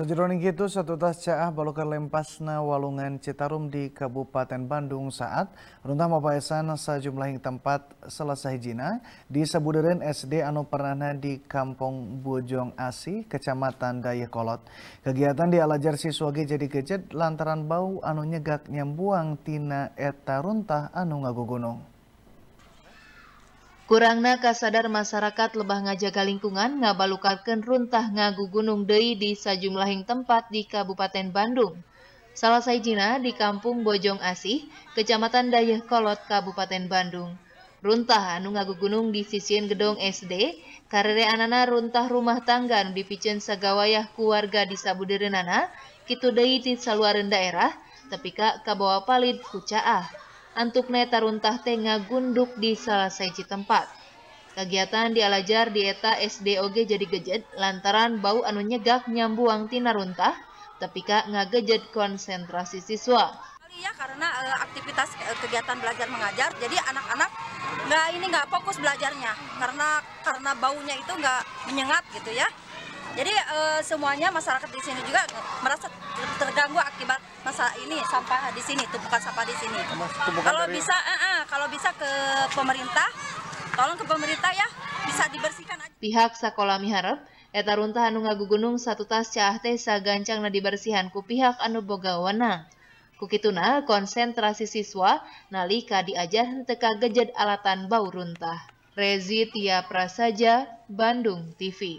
ini gitu, satu tas caah balukar lempasna walungan Citarum di Kabupaten Bandung saat runtah mapaesan sejumlah tempat selesai jina di sebudaran SD Anu Pernana di Kampung Bojong Asi, Kecamatan Dayakolot. Kegiatan di alajar siswa jadi gejet lantaran bau anu nyegak nyambuang tina eta runtah anu ngagugunung. Kurangna kasadar masyarakat lebah ngajaga lingkungan ngabalukarkan runtah ngagu gunung dei di sajumlahing tempat di Kabupaten Bandung. Salah saijina di Kampung Bojong Asih, Kecamatan Dayah Kolot, Kabupaten Bandung. Runtah anu ngagu gunung di sisien gedong SD, karere anana runtah rumah tangga anu dipicen sagawayah keluarga di Sabuderenana, kitu dei di saluareun daerah, tapi kak kabawa palit kucaah antukne taruntah tengah gunduk di salah seji tempat. Kegiatan dialajar di eta SDOG jadi gejet lantaran bau anu nyegak nyambuang tina runtah, tapi nggak ngagejet konsentrasi siswa. Iya karena e, aktivitas e, kegiatan belajar mengajar, jadi anak-anak nggak ini nggak fokus belajarnya karena karena baunya itu nggak menyengat gitu ya. Jadi e, semuanya masyarakat di sini juga merasa terganggu sini sampah di sini tumpukan sampah di sini kalau dari... bisa uh, uh, kalau bisa ke pemerintah tolong ke pemerintah ya bisa dibersihkan aja. pihak sekolah miharap eta runtah anu ngagugunung satu tas cah teh gancang na dibersihan ku pihak anu boga wenang kukituna konsentrasi siswa nalika diajar teka gejad alatan bau runtah Rezi Tia Prasaja, Bandung TV